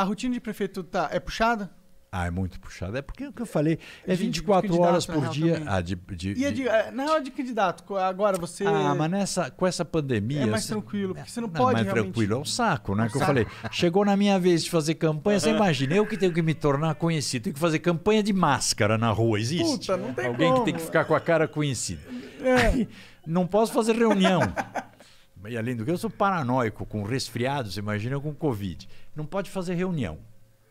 A rotina de prefeito tá, é puxada? Ah, é muito puxada. É porque é o que eu falei, é 24 de horas né, por dia. Ah, de, de, e é de, é, na hora é de candidato, agora você. Ah, mas nessa, com essa pandemia. É mais tranquilo, porque você não, não pode. Mais realmente... tranquilo, é um saco, né? um que saco. eu falei. Chegou na minha vez de fazer campanha, você imagina, eu que tenho que me tornar conhecido, tenho que fazer campanha de máscara na rua, existe? Puta, não tem Alguém como. que tem que ficar com a cara conhecida. É. não posso fazer reunião. E além do que, eu sou paranoico com resfriados, imagina com Covid. Não pode fazer reunião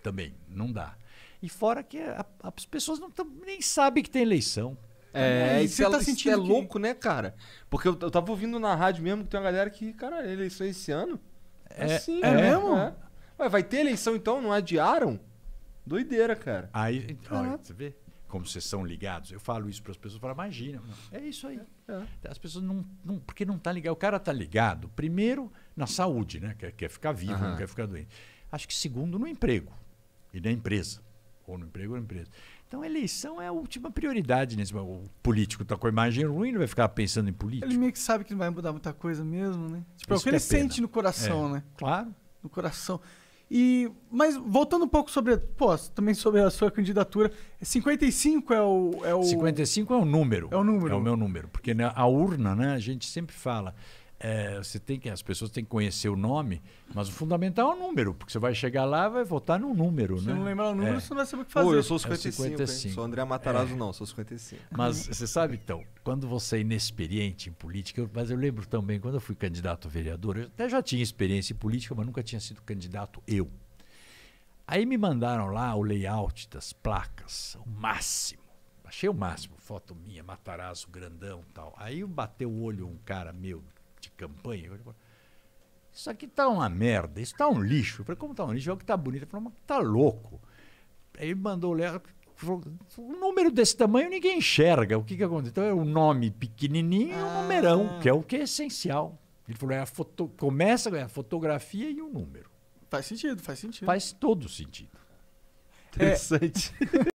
também, não dá. E fora que a, as pessoas não tão, nem sabem que tem eleição. É, é tá sentindo é, tá isso é louco, que... né, cara? Porque eu, eu tava ouvindo na rádio mesmo que tem uma galera que, cara, eleição esse ano. É, assim, é, é mesmo? É. Ué, vai ter eleição então? Não adiaram? Doideira, cara. Aí, olha, você vê? como vocês são ligados. Eu falo isso para as pessoas, falo, imagina, é isso aí. É, é. As pessoas não, não porque não está ligado. O cara está ligado, primeiro, na saúde, né? Quer, quer ficar vivo, uhum. não quer ficar doente. Acho que segundo, no emprego e na empresa. Ou no emprego ou na empresa. Então, eleição é a última prioridade nesse. O político está com a imagem ruim, não vai ficar pensando em político. Ele meio que sabe que não vai mudar muita coisa mesmo, né? Tipo, é o que, que ele é sente no coração, é, né? Claro. No coração. E, mas voltando um pouco sobre, pô, também sobre a sua candidatura, 55 é o, é o 55 é o número. É o número. É o meu número, porque né, a urna, né, a gente sempre fala, é, você tem que, as pessoas têm que conhecer o nome, mas o fundamental é o número, porque você vai chegar lá vai votar num número. Se né? não lembrar o número, é. você não vai saber o que fazer. Pô, eu sou 55. É 55. Hein? Sou André Matarazzo, é. não, sou 55. Mas você sabe, então, quando você é inexperiente em política, eu, mas eu lembro também, quando eu fui candidato a vereador, eu até já tinha experiência em política, mas nunca tinha sido candidato eu. Aí me mandaram lá o layout das placas, o máximo. Achei o máximo, foto minha, Matarazzo, grandão tal. Aí bateu o olho um cara meu de campanha. Isso aqui tá uma merda, isso tá um lixo. Eu falei, como tá um lixo? É Olha que tá bonito. Ele falou, mas tá louco. Aí mandou o um número desse tamanho ninguém enxerga. O que que aconteceu? Então é um nome pequenininho e um ah. numerão, que é o que é essencial. Ele falou, é a foto... começa com é a fotografia e o um número. Faz sentido, faz sentido. Faz todo sentido. É. Interessante. É.